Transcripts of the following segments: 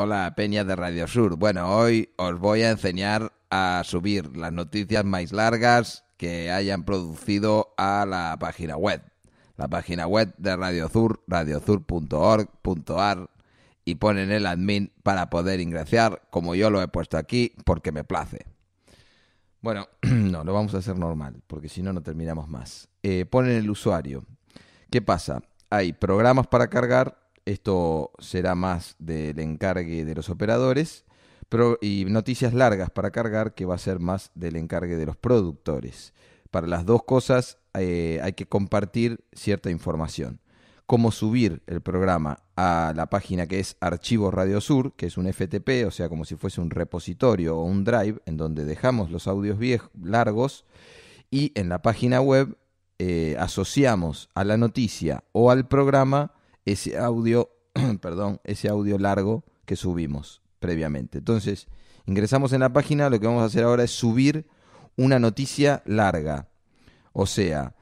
Hola, Peña de Radio Sur. Bueno, hoy os voy a enseñar a subir las noticias más largas que hayan producido a la página web. La página web de Radio Sur, radiozur.org.ar y ponen el admin para poder ingresar como yo lo he puesto aquí porque me place. Bueno, no, lo vamos a hacer normal porque si no, no terminamos más. Eh, ponen el usuario. ¿Qué pasa? Hay programas para cargar esto será más del encargue de los operadores. y noticias largas para cargar, que va a ser más del encargue de los productores. Para las dos cosas eh, hay que compartir cierta información. Cómo subir el programa a la página que es Archivo Radio Sur, que es un FTP, o sea, como si fuese un repositorio o un drive, en donde dejamos los audios viejos, largos, y en la página web eh, asociamos a la noticia o al programa ese audio, perdón, ese audio largo que subimos previamente. Entonces, ingresamos en la página, lo que vamos a hacer ahora es subir una noticia larga. O sea,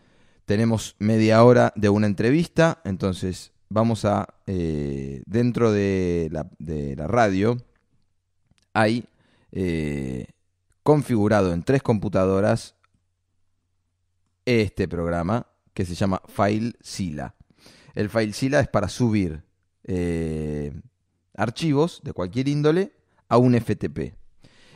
tenemos media hora de una entrevista, entonces vamos a, eh, dentro de la, radio, hay eh, configurado en tres computadoras este programa que se llama Sila. El FileZilla es para subir eh, archivos de cualquier índole a un FTP.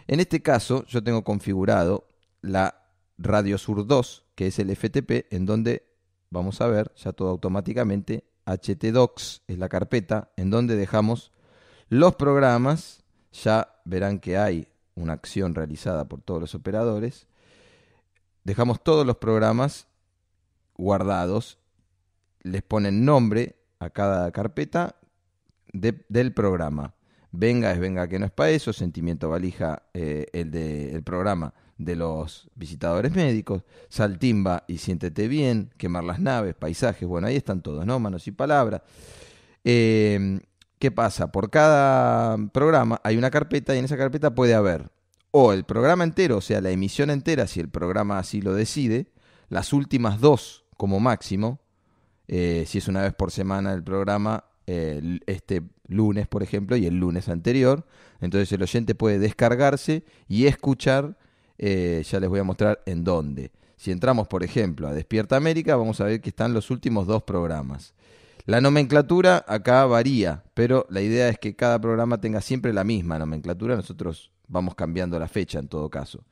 En este caso, yo tengo configurado la Radio Sur 2, que es el FTP, en donde vamos a ver ya todo automáticamente. HTDocs es la carpeta en donde dejamos los programas. Ya verán que hay una acción realizada por todos los operadores. Dejamos todos los programas guardados les ponen nombre a cada carpeta del programa. Venga es venga que no es para eso, sentimiento valija eh, el del programa de los visitadores médicos, saltimba y siéntete bien, quemar las naves, paisajes, bueno, ahí están todos, ¿no? Manos y palabras. Em, ¿Qué pasa? Por cada programa hay una carpeta y en esa carpeta puede haber o el programa entero, o sea, la emisión entera, si el programa así lo decide, las últimas dos como máximo, eh, si es una vez por semana el programa, este lunes, por ejemplo, y el lunes anterior. Entonces el oyente puede descargarse y escuchar, eh, ya les voy a mostrar en dónde. Si entramos, por ejemplo, a Despierta América, vamos a ver que están los últimos dos programas. La nomenclatura acá varía, pero la idea es que cada programa tenga siempre la misma nomenclatura. Nosotros vamos cambiando la fecha en todo caso.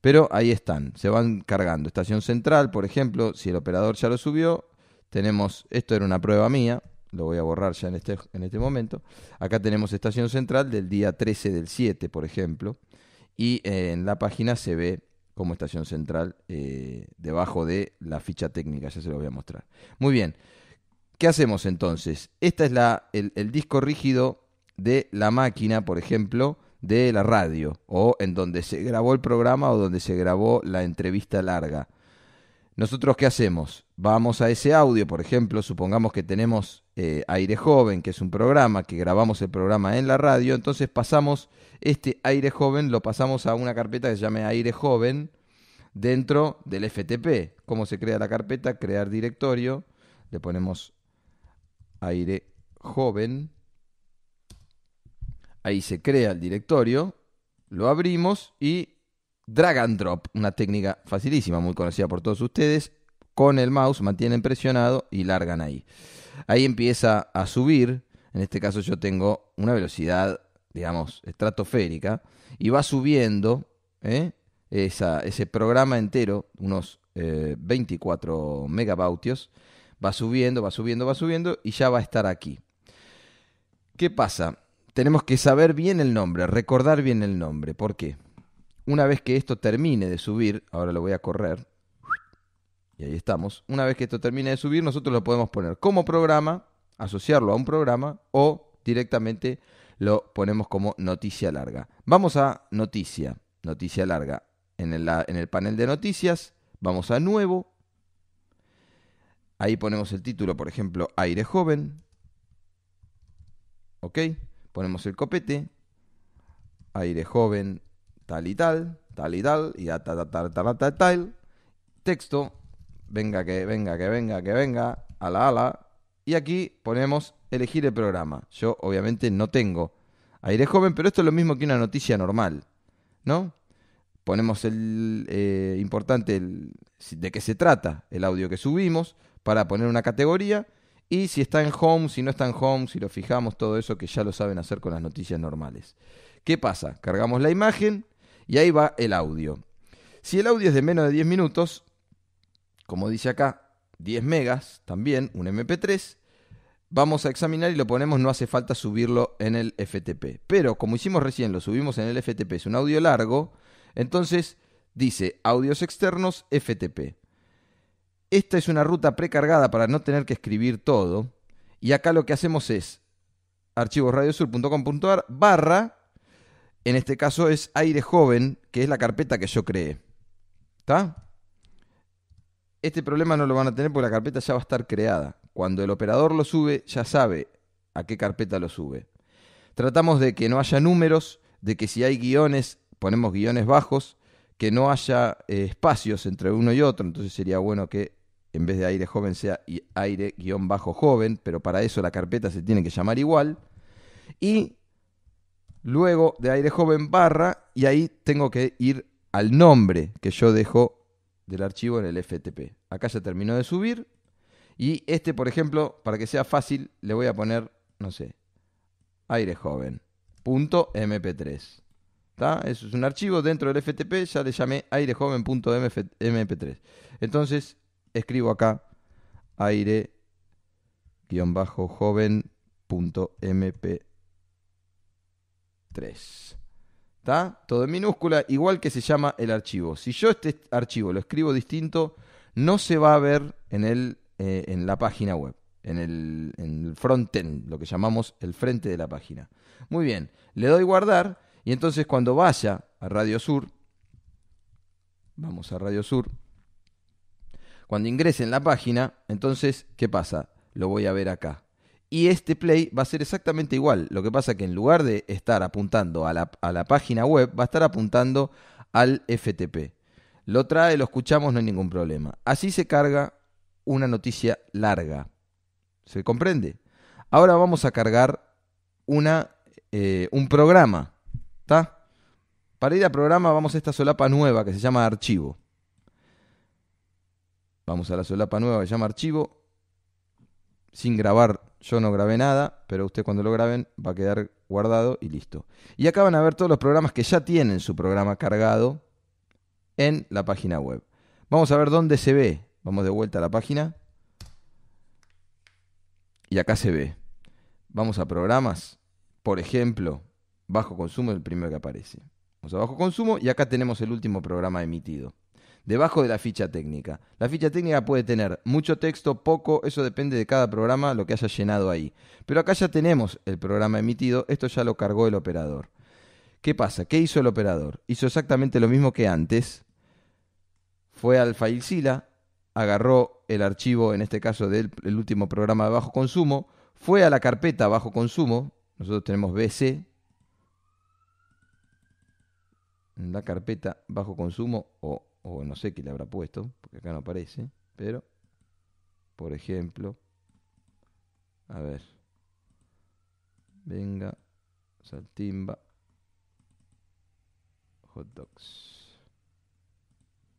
Pero ahí están, se van cargando. Estación Central, por ejemplo, si el operador ya lo subió, tenemos, esto era una prueba mía, lo voy a borrar ya en este, en este momento, acá tenemos estación central del día 13 del 7, por ejemplo, y eh, en la página se ve como estación central eh, debajo de la ficha técnica, ya se lo voy a mostrar. Muy bien, ¿qué hacemos entonces? Este es la, el disco rígido de la máquina, por ejemplo, de la radio, o en donde se grabó el programa o donde se grabó la entrevista larga. Nosotros qué hacemos? Vamos a ese audio, por ejemplo, supongamos que tenemos eh, Aire Joven, que es un programa, que grabamos el programa en la radio, entonces pasamos este Aire Joven, lo pasamos a una carpeta que se llame Aire Joven dentro del FTP. ¿Cómo se crea la carpeta? Crear directorio, le ponemos Aire Joven, ahí se crea el directorio, lo abrimos y drag and drop, una técnica facilísima, muy conocida por todos ustedes. Con el mouse mantienen presionado y largan ahí. Ahí empieza a subir. En este caso yo tengo una velocidad, digamos, estratosférica. Y va subiendo ¿eh? ese programa entero, unos 24 eh, megavatios. Va subiendo, va subiendo, va subiendo y ya va a estar aquí. ¿Qué pasa? Tenemos que saber bien el nombre, recordar bien el nombre. ¿Por qué? Una vez que esto termine de subir, ahora lo voy a correr, y ahí estamos, una vez que esto termine de subir, nosotros lo podemos poner como programa, asociarlo a un programa o directamente lo ponemos como noticia larga. Vamos a noticia, noticia larga. En el, panel de noticias, vamos a nuevo. Ahí ponemos el título, por ejemplo, Aire Joven. ¿Ok? Ponemos el copete. Aire Joven tal y tal, tal y tal, y tal, tal, tal, tal, tal, tal, texto, venga, que venga, que venga, que venga, ala, ala, y aquí ponemos elegir el programa. Yo obviamente no tengo aire joven, pero esto es lo mismo que una noticia normal, ¿no? Ponemos el eh, importante de qué se trata el audio que subimos para poner una categoría y si está en home, si no está en home, si lo fijamos, todo eso que ya lo saben hacer con las noticias normales. ¿Qué pasa? Cargamos la imagen y ahí va el audio. Si el audio es de menos de 10 minutos, como dice acá, 10 megas, también un MP3, vamos a examinar y lo ponemos, no hace falta subirlo en el FTP. Pero como hicimos recién, lo subimos en el FTP, es un audio largo, entonces dice audios externos FTP. Esta es una ruta precargada para no tener que escribir todo. Y acá lo que hacemos es archivosradiosur.com.ar barra en este caso es aire joven, que es la carpeta que yo creé. ¿Está? Este problema no lo van a tener porque la carpeta ya va a estar creada. Cuando el operador lo sube, ya sabe a qué carpeta lo sube. Tratamos de que no haya números, de que si hay guiones, ponemos guiones bajos, que no haya eh, espacios entre uno y otro. Entonces sería bueno que en vez de aire joven sea aire guión bajo joven, pero para eso la carpeta se tiene que llamar igual. Y Luego de aire joven barra y ahí tengo que ir al nombre que yo dejo del archivo en el FTP. Acá ya terminó de subir. Y este, por ejemplo, para que sea fácil, le voy a poner, no sé, aire joven. 3 ¿Está? Eso es un archivo dentro del FTP, ya le llamé airejoven.mp3. Entonces, escribo acá aire-joven.mp3. 3. ¿Está? Todo en minúscula, igual que se llama el archivo. Si yo este archivo lo escribo distinto, no se va a ver en, el, eh, en la página web, en el, en el frontend, lo que llamamos el frente de la página. Muy bien, le doy guardar y entonces cuando vaya a Radio Sur, vamos a Radio Sur, cuando ingrese en la página, entonces, ¿qué pasa? Lo voy a ver acá. Y este play va a ser exactamente igual. Lo que pasa es que en lugar de estar apuntando a la, página web, va a estar apuntando al FTP. Lo trae, lo escuchamos, no hay ningún problema. Así se carga una noticia larga. ¿Se comprende? Ahora vamos a cargar una, eh, un programa. ¿Está? Para ir a programa vamos a esta solapa nueva que se llama archivo. Vamos a la solapa nueva que se llama archivo sin grabar yo no grabé nada, pero usted cuando lo graben va a quedar guardado y listo. Y acá van a ver todos los programas que ya tienen su programa cargado en la página web. Vamos a ver dónde se ve. Vamos de vuelta a la página. Y acá se ve. Vamos a programas. Por ejemplo, bajo consumo es el primero que aparece. Vamos a bajo consumo y acá tenemos el último programa emitido debajo de la ficha técnica. La ficha técnica puede tener mucho texto, poco, eso depende de cada programa, lo que haya llenado ahí. Pero acá ya tenemos el programa emitido, esto ya lo cargó el operador. ¿Qué pasa? ¿Qué hizo el operador? Hizo exactamente lo mismo que antes. Fue al FileZilla, agarró el archivo, en este caso del último programa de bajo consumo, fue a la carpeta bajo consumo, nosotros tenemos BC, en la carpeta bajo consumo o o no sé qué le habrá puesto, porque acá no aparece, pero, por ejemplo, a ver, venga, saltimba, hot dogs.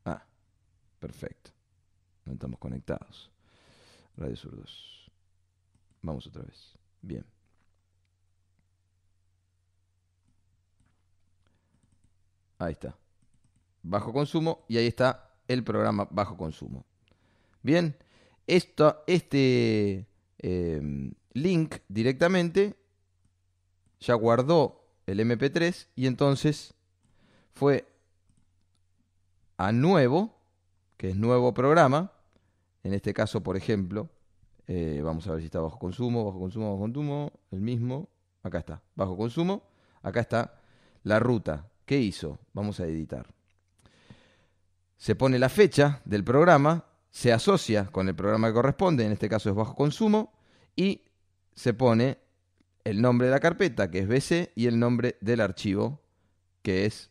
Ah, perfecto, no estamos conectados. Radio Zurdos. Vamos otra vez. Bien. Ahí está bajo consumo y ahí está el programa bajo consumo. Bien, Esto, este em, link directamente ya guardó el MP3 y entonces fue a nuevo, que es nuevo programa, en este caso por ejemplo, eh, vamos a ver si está bajo consumo, bajo consumo, bajo consumo, el mismo, acá está, bajo consumo, acá está la ruta, ¿qué hizo? Vamos a editar se pone la fecha del programa, se asocia con el programa que corresponde, en este caso es bajo consumo, y se pone el nombre de la carpeta, que es BC, y el nombre del archivo, que es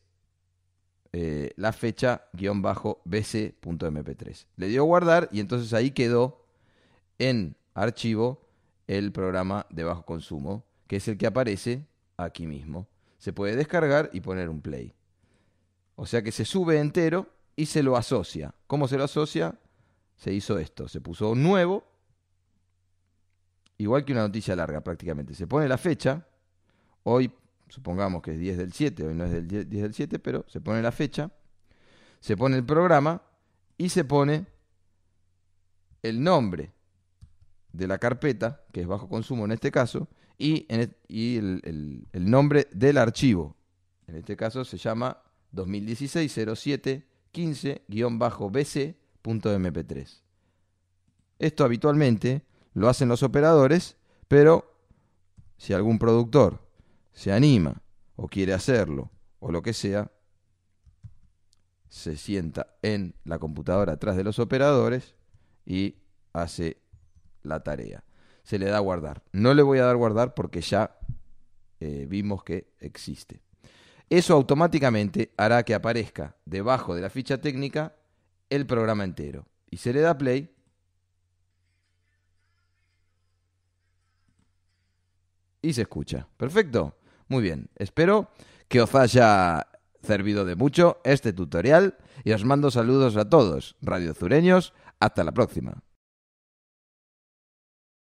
eh, la fecha bc.mp3. Le dio guardar y entonces ahí quedó en archivo el programa de bajo consumo, que es el que aparece aquí mismo. Se puede descargar y poner un play. O sea que se sube entero y se lo asocia. ¿Cómo se lo asocia? Se hizo esto, se puso nuevo, igual que una noticia larga prácticamente. Se pone la fecha, hoy supongamos que es 10 del 7, hoy no es del 10, del 7, pero se pone la fecha, se pone el programa y se pone el nombre de la carpeta, que es bajo consumo en este caso, y, el, nombre del archivo. En este caso se llama 2016 07 15-bc.mp3. Esto habitualmente lo hacen los operadores, pero si algún productor se anima o quiere hacerlo o lo que sea, se sienta en la computadora atrás de los operadores y hace la tarea. Se le da a guardar. No le voy a dar guardar porque ya eh, vimos que existe. Eso automáticamente hará que aparezca debajo de la ficha técnica el programa entero. Y se le da play. Y se escucha. Perfecto. Muy bien. Espero que os haya servido de mucho este tutorial y os mando saludos a todos, Radio Zureños, Hasta la próxima.